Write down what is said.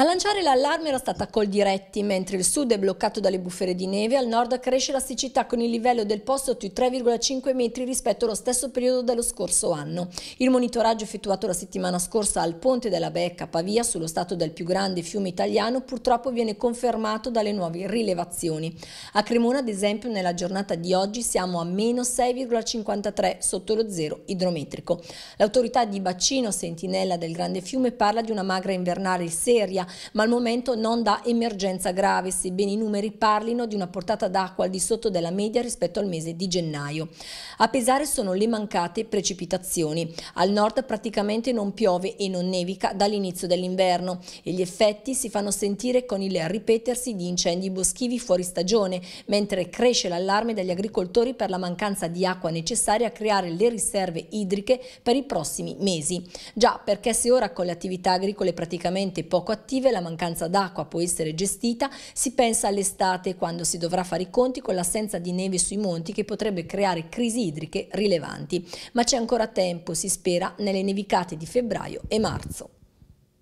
A lanciare l'allarme era stata Coldiretti, mentre il sud è bloccato dalle bufere di neve, al nord cresce la siccità con il livello del posto sotto i 3,5 metri rispetto allo stesso periodo dello scorso anno. Il monitoraggio effettuato la settimana scorsa al ponte della Becca Pavia, sullo stato del più grande fiume italiano, purtroppo viene confermato dalle nuove rilevazioni. A Cremona, ad esempio, nella giornata di oggi siamo a meno 6,53 sotto lo zero idrometrico. L'autorità di bacino Sentinella del Grande Fiume parla di una magra invernale seria ma al momento non da emergenza grave, sebbene i numeri parlino di una portata d'acqua al di sotto della media rispetto al mese di gennaio. A pesare sono le mancate precipitazioni. Al nord praticamente non piove e non nevica dall'inizio dell'inverno e gli effetti si fanno sentire con il ripetersi di incendi boschivi fuori stagione, mentre cresce l'allarme degli agricoltori per la mancanza di acqua necessaria a creare le riserve idriche per i prossimi mesi. Già perché se ora con le attività agricole praticamente poco attive estive la mancanza d'acqua può essere gestita, si pensa all'estate quando si dovrà fare i conti con l'assenza di neve sui monti che potrebbe creare crisi idriche rilevanti. Ma c'è ancora tempo, si spera, nelle nevicate di febbraio e marzo.